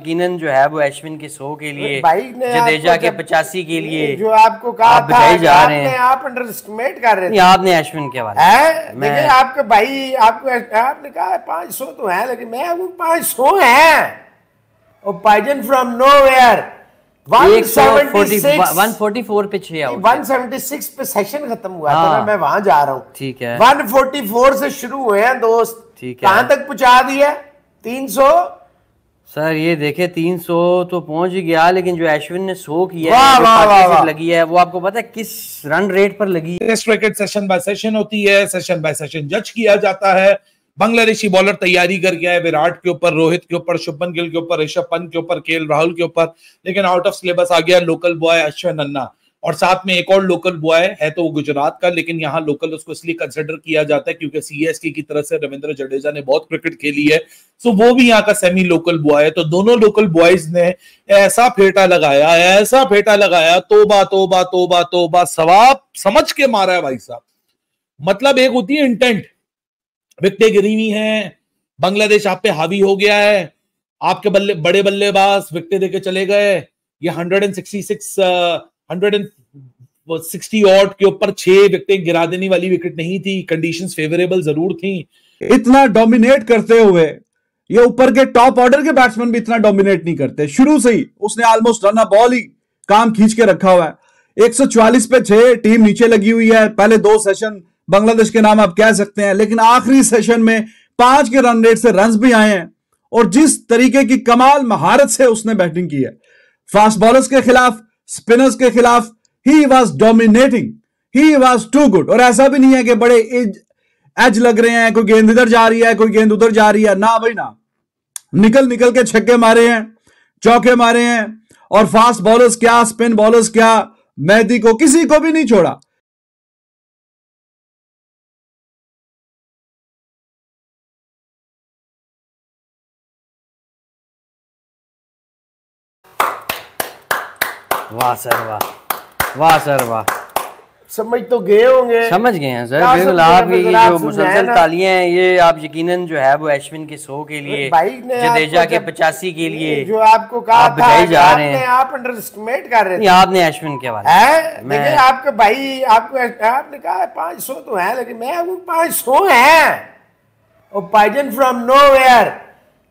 यकीनन जो है वो अश्विन के सौ के लिए जडेजा के पचासी के लिए जो आपको कहा आप था जा रहे हैं आप अंडरस्टिमेट कर रहे थे आपने अश्विन के बारे में आपके भाई आपको आपने कहा पांच सौ तो है लेकिन मैं आपको पांच सौ है और पाइजन फ्रॉम नो वेयर पे पे सेशन खत्म हुआ हाँ, था मैं वहां जा रहा हूँ ठीक है फोर से शुरू हुए हैं दोस्त ठीक है कहां तक पहुंचा दिया तीन सौ सर ये देखे 300 तो पहुंच गया लेकिन जो अश्विन ने सो किया है लगी है वो आपको पता है किस रन रेट पर लगी test cricket session by session होती है सेशन बाय सेशन जज किया जाता है बांग्लादेशी बॉलर तैयारी कर गया है विराट के ऊपर रोहित के ऊपर शुभमन गिल के ऊपर ऋषभ पंत के ऊपर के राहुल के ऊपर लेकिन आउट ऑफ सिलेबस आ गया लोकल बॉय अश्विन अन्ना और साथ में एक और लोकल बॉय है, है तो वो गुजरात का लेकिन यहाँ लोकल उसको इसलिए कंसिडर किया जाता है क्योंकि सीएसके की तरफ से रविंद्र जडेजा ने बहुत क्रिकेट खेली है सो वो भी यहाँ का सेमी लोकल बॉय है तो दोनों लोकल बॉयज ने ऐसा फेटा लगाया ऐसा फेटा लगाया तोबा तोबा तोबा तोबा सवाब समझ के मारा है भाई साहब मतलब एक होती है इंटेंट विकटे गिरीवी है बांग्लादेश आप पे हावी हो गया है आपके बल्ले बड़े बल्लेबाज विकटे देके चले गए ये 166 हंड्रेड एंड वो सिक्सटी ऑट के ऊपर छह विकेटें गिरा देने वाली विकेट नहीं थी कंडीशंस फेवरेबल जरूर थी इतना डोमिनेट करते हुए ये ऊपर के टॉप ऑर्डर के बैट्समैन भी इतना डोमिनेट नहीं करते शुरू से ही उसने ऑलमोस्ट रन बॉल ही काम खींच के रखा हुआ है 144 पे छह टीम नीचे लगी हुई है पहले दो सेशन बांग्लादेश के नाम आप कह सकते हैं लेकिन आखिरी सेशन में पांच के रन रेट से रन भी आए हैं और जिस तरीके की कमाल महारत से उसने बैटिंग की है फास्ट बॉलर्स के खिलाफ स्पिनर्स के खिलाफ ही was dominating he was too good और ऐसा भी नहीं है कि बड़े एज एज लग रहे हैं कोई गेंद इधर जा रही है कोई गेंद उधर जा रही है ना भाई ना निकल निकल के छक्के मारे हैं चौके मारे हैं और फास्ट बॉलर्स क्या स्पिन बॉलर्स क्या मेहदी को किसी को भी नहीं छोड़ा वाह सर वाह वाह सर वाह समझ तो गए होंगे समझ गए हैं सर बिल्कुल आप ये जो मुसलसल तालियां हैं ये आप यकीनन जो है वो एशविन के सौ के लिए जडेजा के पचासी के लिए जो आपको कहा आप था जा रहे हैं आप अंडरस्टिमेट कर रहे थे आपने एशविन के बारे में मैं आपके भाई आपको आपने कहा पांच सौ तो है लेकिन मैं पांच पाँच सौ है और पाइजन फ्रॉम नो वेयर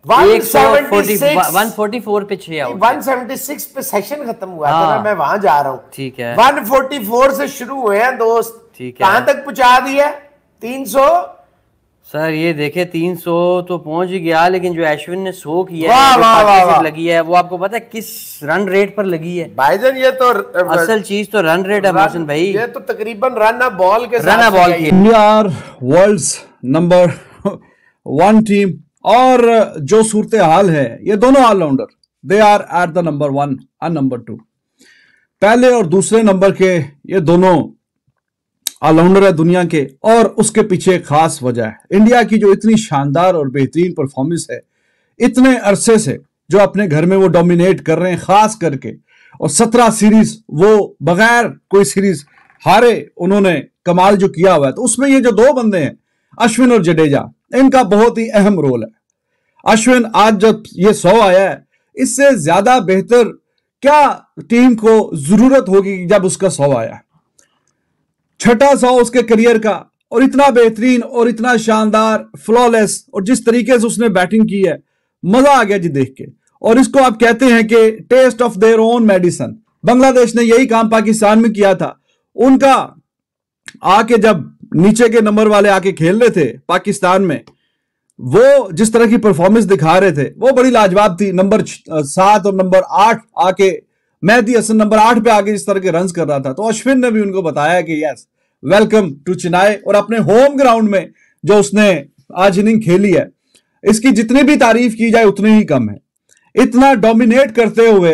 144 पे तो हाँ। से शुरू हुए हैं दोस्त ठीक है तक पहुंचा दिया सर ये देखे 300 तो पहुंच गया लेकिन जो अश्विन ने सो किया है लगी है वो आपको पता है किस रन रेट पर लगी है भाईजन ये तो असल चीज तो रन रेट है भाई भाई ये तो तकरीबन रन बॉल के रन बॉल की इंडिया नंबर वन टीम और जो सूरत हाल है ये दोनों allrounder they are at the number one and number two पहले और दूसरे नंबर के ये दोनों ऑलराउंडर है दुनिया के और उसके पीछे खास वजह है इंडिया की जो इतनी शानदार और बेहतरीन परफॉर्मेंस है इतने अरसे से जो अपने घर में वो डोमिनेट कर रहे हैं खास करके और सत्रह सीरीज वो बगैर कोई सीरीज हारे उन्होंने कमाल जो किया हुआ है तो उसमें ये जो दो बंदे हैं अश्विन और जडेजा इनका बहुत ही अहम रोल है अश्विन आज जब ये सौ आया है इससे ज्यादा बेहतर क्या टीम को जरूरत होगी जब उसका सौ आया छठा सौ उसके करियर का और इतना बेहतरीन और इतना शानदार फ्लॉलेस और जिस तरीके से उसने बैटिंग की है मजा आ गया जी देख के और इसको आप कहते हैं कि taste of their own medicine Bangladesh ने यही काम पाकिस्तान में किया था उनका आके जब नीचे के नंबर वाले आके खेल रहे थे पाकिस्तान में वो जिस तरह की परफॉर्मेंस दिखा रहे थे वो बड़ी लाजवाब थी नंबर सात और नंबर आठ आके मैदी हसन नंबर आठ पे आके जिस तरह के रन कर रहा था तो अश्विन ने भी उनको बताया कि यस वेलकम टू चेन्नई और अपने होम ग्राउंड में जो उसने आज इनिंग खेली है इसकी जितनी भी तारीफ की जाए उतनी ही कम है इतना डोमिनेट करते हुए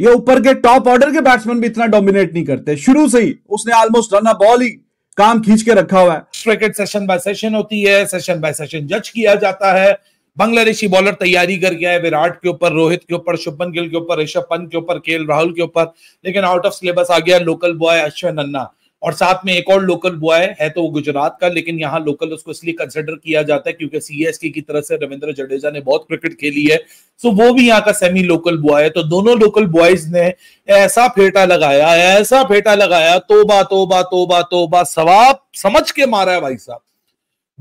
ये ऊपर के टॉप ऑर्डर के बैट्समैन भी इतना डोमिनेट नहीं करते शुरू से ही उसने ऑलमोस्ट रन बॉल ही काम खींच के रखा हुआ है क्रिकेट सेशन बाय सेशन होती है सेशन बाय सेशन जज किया जाता है बांग्लादेशी बॉलर तैयारी कर गया है विराट के ऊपर रोहित के ऊपर शुभमन गिल के ऊपर ऋषभ पंत के ऊपर केल राहुल के ऊपर लेकिन आउट ऑफ सिलेबस आ गया लोकल बॉय अश्विन अन्ना और साथ में एक और लोकल बॉय है, है तो वो गुजरात का लेकिन यहाँ लोकल उसको इसलिए कंसिडर किया जाता है क्योंकि सीएसके की तरफ से रविंद्र जडेजा ने बहुत क्रिकेट खेली है सो वो भी यहाँ का सेमी लोकल बॉय है तो दोनों लोकल बॉयज ने ऐसा फेटा लगाया ऐसा फेटा लगाया तोबा तोबा तोबा तोबा सवाब समझ के मारा है भाई साहब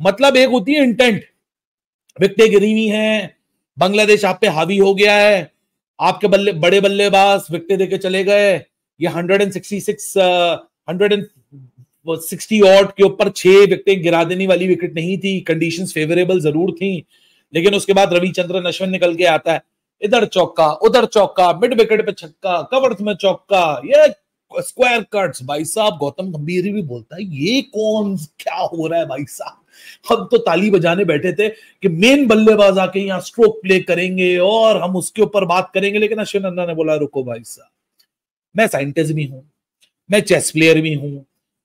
मतलब एक होती है इंटेंट विकटे गिरी हुई है बांग्लादेश आप पे हावी हो गया है आपके बल्ले बड़े बल्लेबाज विकटे देके चले गए ये 166 हंड्रेड एंड वो सिक्सटी ऑट के ऊपर छह विकेटें गिरा देने वाली विकेट नहीं थी कंडीशंस फेवरेबल जरूर थी लेकिन उसके बाद रविचंद्रन अश्विन निकल के आता है इधर चौका उधर चौका मिड विकेट पे छक्का कवर्थ में चौका ये स्क्वायर कट्स भाई साहब गौतम गंभीर भी बोलता है ये कौन क्या हो रहा है भाई साहब हम तो ताली बजाने बैठे थे कि मेन बल्लेबाज आके यहाँ स्ट्रोक प्ले करेंगे और हम उसके ऊपर बात करेंगे लेकिन अश्विन अन्ना ने बोला रुको भाई साहब मैं साइंटिस्ट भी हूं मैं चेस प्लेयर भी हूं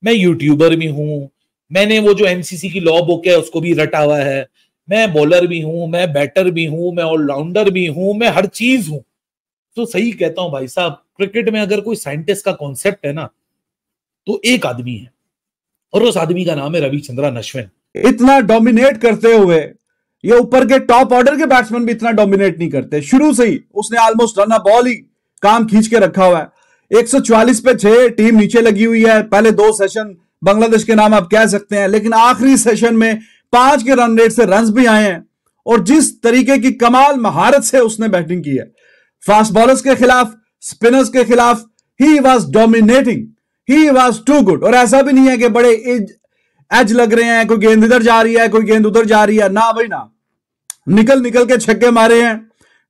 मैं यूट्यूबर भी हूँ मैंने वो जो एमसीसी की लॉ बुक है उसको भी रटा हुआ है मैं बॉलर भी हूँ मैं बैटर भी हूँ मैं ऑलराउंडर भी हूँ मैं हर चीज हूँ तो सही कहता हूँ भाई साहब क्रिकेट में अगर कोई साइंटिस्ट का कॉन्सेप्ट है ना तो एक आदमी है और उस आदमी का नाम है रविचंद्रन अश्विन इतना डोमिनेट करते हुए ये ऊपर के टॉप ऑर्डर के बैट्समैन भी इतना डोमिनेट नहीं करते शुरू से ही उसने ऑलमोस्ट रन बॉल ही काम खींच के रखा हुआ है 144 पे छह टीम नीचे लगी हुई है पहले दो सेशन बांग्लादेश के नाम आप कह सकते हैं लेकिन आखिरी सेशन में पांच के रन रेट से रन भी आए हैं और जिस तरीके की कमाल महारत से उसने बैटिंग की है फास्ट बॉलर्स के खिलाफ स्पिनर्स के खिलाफ ही was dominating he was too good और ऐसा भी नहीं है कि बड़े एज, एज लग रहे हैं कोई गेंद इधर जा रही है कोई गेंद उधर जा रही है ना भाई ना निकल निकल के छक्के मारे हैं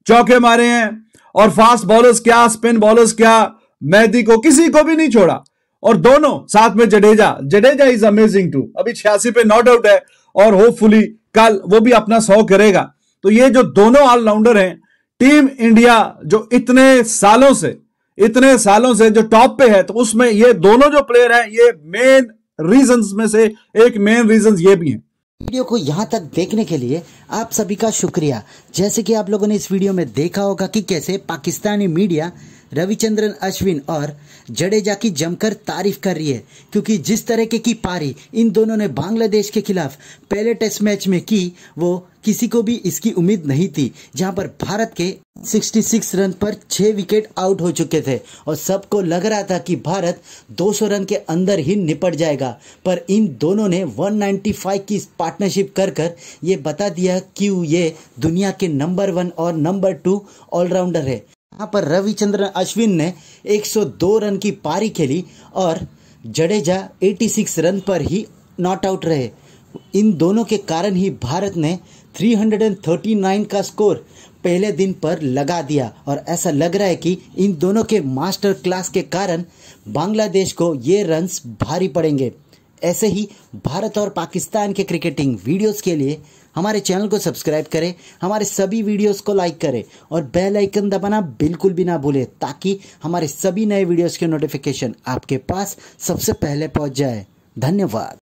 चौके मारे हैं और फास्ट बॉलर्स क्या स्पिन बॉलर्स क्या मेहदी को किसी को भी नहीं छोड़ा और दोनों साथ में Jadeja Jadeja is amazing too अभी छियासी पे नॉट आउट है और होपफुली कल वो भी अपना सौ करेगा तो ये जो दोनों ऑलराउंडर हैं टीम इंडिया जो इतने सालों से इतने सालों से जो टॉप पे है तो उसमें ये दोनों जो प्लेयर हैं ये मेन रीजन में से एक मेन रीजन ये भी हैं वीडियो को यहाँ तक देखने के लिए आप सभी का शुक्रिया जैसे कि आप लोगों ने इस वीडियो में देखा होगा कि कैसे पाकिस्तानी मीडिया रविचंद्रन अश्विन और जडेजा की जमकर तारीफ कर रही है क्योंकि जिस तरीके की पारी इन दोनों ने बांग्लादेश के खिलाफ पहले टेस्ट मैच में की वो किसी को भी इसकी उम्मीद नहीं थी जहां पर भारत के 66 रन पर 6 विकेट आउट हो चुके थे और सबको लग रहा था कि भारत 200 रन के अंदर ही निपट जाएगा पर इन दोनों ने 195 की पार्टनरशिप कर कर ये बता दिया कि ये दुनिया के नंबर वन और नंबर टू ऑलराउंडर है यहाँ पर रविचंद्र अश्विन ने 102 रन की पारी खेली और जडेजा 86 रन पर ही नॉट आउट रहे इन दोनों के कारण ही भारत ने 339 का स्कोर पहले दिन पर लगा दिया और ऐसा लग रहा है कि इन दोनों के मास्टर क्लास के कारण बांग्लादेश को ये रन्स भारी पड़ेंगे ऐसे ही भारत और पाकिस्तान के क्रिकेटिंग वीडियोस के लिए हमारे चैनल को सब्सक्राइब करें हमारे सभी वीडियोस को लाइक करें और बेल आइकन दबाना बिल्कुल भी ना भूलें ताकि हमारे सभी नए वीडियोस के नोटिफिकेशन आपके पास सबसे पहले पहुंच जाए धन्यवाद